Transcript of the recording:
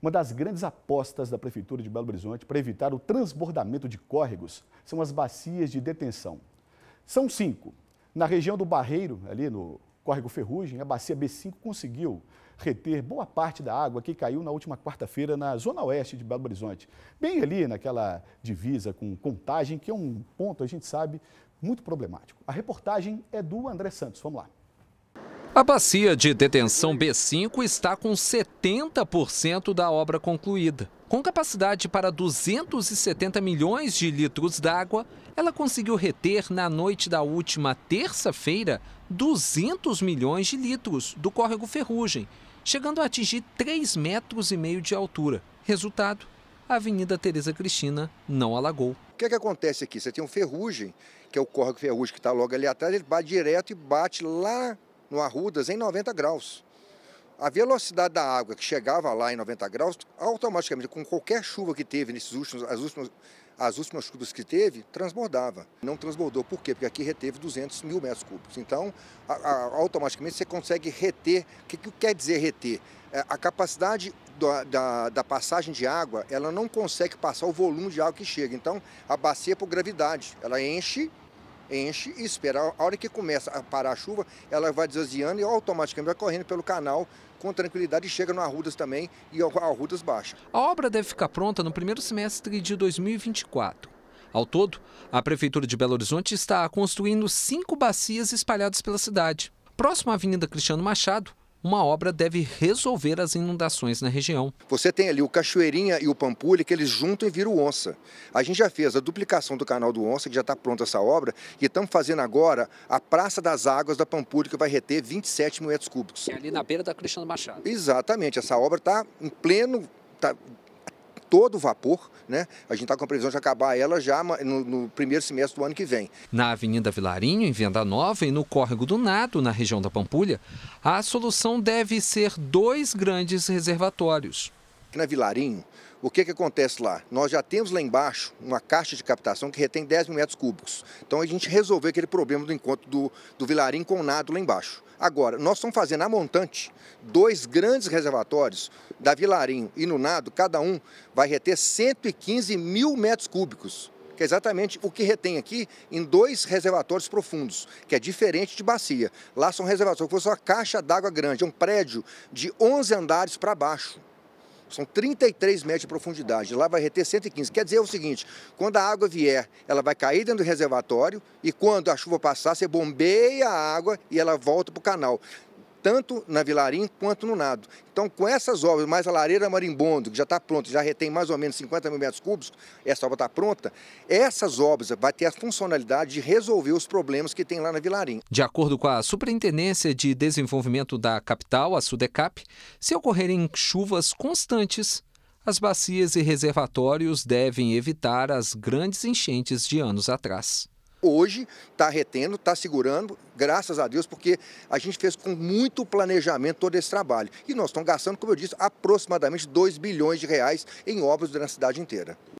Uma das grandes apostas da Prefeitura de Belo Horizonte para evitar o transbordamento de córregos são as bacias de detenção. São cinco. Na região do Barreiro, ali no Córrego Ferrugem, a bacia B5 conseguiu reter boa parte da água que caiu na última quarta-feira na zona oeste de Belo Horizonte, bem ali naquela divisa com contagem, que é um ponto, a gente sabe, muito problemático. A reportagem é do André Santos. Vamos lá. A bacia de detenção B5 está com 70% da obra concluída. Com capacidade para 270 milhões de litros d'água, ela conseguiu reter, na noite da última terça-feira, 200 milhões de litros do córrego Ferrugem, chegando a atingir 3 metros e meio de altura. Resultado, a Avenida Tereza Cristina não alagou. O que, é que acontece aqui? Você tem um ferrugem, que é o córrego ferrugem que está logo ali atrás, ele bate direto e bate lá no Arrudas, em 90 graus. A velocidade da água que chegava lá em 90 graus, automaticamente, com qualquer chuva que teve nesses últimos, as últimas, as últimas chuvas que teve, transbordava. Não transbordou, por quê? Porque aqui reteve 200 mil metros cúbicos. Então, a, a, automaticamente você consegue reter. O que, que quer dizer reter? É, a capacidade da, da, da, passagem de água, ela não consegue passar o volume de água que chega. Então, a bacia é por gravidade, ela enche enche e espera. A hora que começa a parar a chuva, ela vai desvaziando e automaticamente vai correndo pelo canal com tranquilidade e chega no Arrudas também e o Arrudas baixa. A obra deve ficar pronta no primeiro semestre de 2024. Ao todo, a Prefeitura de Belo Horizonte está construindo cinco bacias espalhadas pela cidade. Próximo à Avenida Cristiano Machado, uma obra deve resolver as inundações na região. Você tem ali o Cachoeirinha e o Pampulha, que eles juntam e viram onça. A gente já fez a duplicação do canal do Onça, que já está pronta essa obra, e estamos fazendo agora a Praça das Águas da Pampulha, que vai reter 27 mil metros cúbicos. É ali na beira da Cristiano Machado. Exatamente, essa obra está em pleno. Tá todo vapor. Né? A gente está com a previsão de acabar ela já no, no, primeiro semestre do ano que vem. Na Avenida Vilarinho, em Venda Nova e no Córrego do Nado, na região da Pampulha, a solução deve ser dois grandes reservatórios. Na né, Vilarinho, o que, que acontece lá? Nós já temos lá embaixo uma caixa de captação que retém 10 mil metros cúbicos. Então a gente resolveu aquele problema do encontro do, do Vilarinho com o Nado lá embaixo. Agora, nós estamos fazendo a montante dois grandes reservatórios da Vilarinho e no Nado, cada um vai reter 115 mil metros cúbicos que é exatamente o que retém aqui em dois reservatórios profundos, que é diferente de bacia. Lá são reservatórios, que fosse uma caixa d'água grande, é um prédio de 11 andares para baixo. São 33 metros de profundidade. Lá vai reter 115. Quer dizer o seguinte: quando a água vier, ela vai cair dentro do reservatório e quando a chuva passar, você bombeia a água e ela volta para o canal tanto na Vilarim quanto no Nado. Então, com essas obras, mais a Lareira Marimbondo, que já está pronta, já retém mais ou menos 50 mil metros cúbicos, essa obra está pronta, essas obras vão ter a funcionalidade de resolver os problemas que tem lá na Vilarim. De acordo com a Superintendência de Desenvolvimento da Capital, a SUDECAP, se ocorrerem chuvas constantes, as bacias e reservatórios devem evitar as grandes enchentes de anos atrás hoje está retendo, está segurando, graças a Deus, porque a gente fez com muito planejamento todo esse trabalho. E nós estamos gastando, como eu disse, aproximadamente 2 bilhões de reais em obras na cidade inteira.